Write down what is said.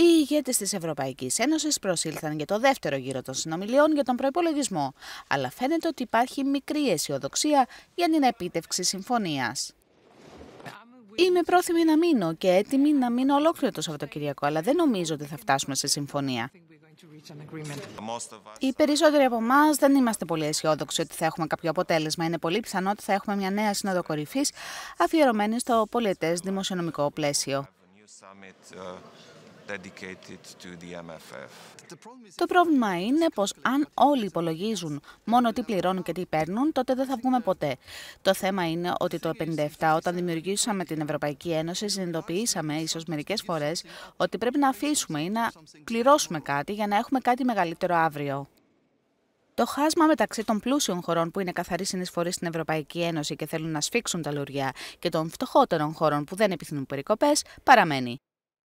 Οι ηγέτες της Ευρωπαϊκής Ένωσης προσήλθαν για το δεύτερο γύρο των συνομιλιών για τον προπολογισμό, αλλά φαίνεται ότι υπάρχει μικρή αισιοδοξία για την επίτευξη συμφωνίας. Είμαι πρόθυμη να μείνω και έτοιμη να μείνω ολόκληρο το Σαββατοκυριακό, αλλά δεν νομίζω ότι θα φτάσουμε σε συμφωνία. Οι περισσότεροι από εμάς δεν είμαστε πολύ αισιόδοξοι ότι θα έχουμε κάποιο αποτέλεσμα. Είναι πολύ πιθανό ότι θα έχουμε μια νέα σύνοδο κορυφής αφιερωμένη στο πολιτές δημοσιονομικό πλαίσιο. Uh, το πρόβλημα είναι πως αν όλοι υπολογίζουν μόνο τι πληρώνουν και τι παίρνουν, τότε δεν θα βγούμε ποτέ. Το θέμα είναι ότι το 1957, όταν δημιουργήσαμε την Ευρωπαϊκή Ένωση, συνειδητοποιήσαμε ίσως μερικές φορές ότι πρέπει να αφήσουμε ή να πληρώσουμε κάτι για να έχουμε κάτι μεγαλύτερο αύριο. Το χάσμα μεταξύ των πλούσιων χωρών που είναι καθαροί συνεισφορεί στην Ευρωπαϊκή Ένωση και θέλουν να σφίξουν τα λουριά και των φτωχότερων χωρών που δεν επιθυμούν περικοπές παραμένει.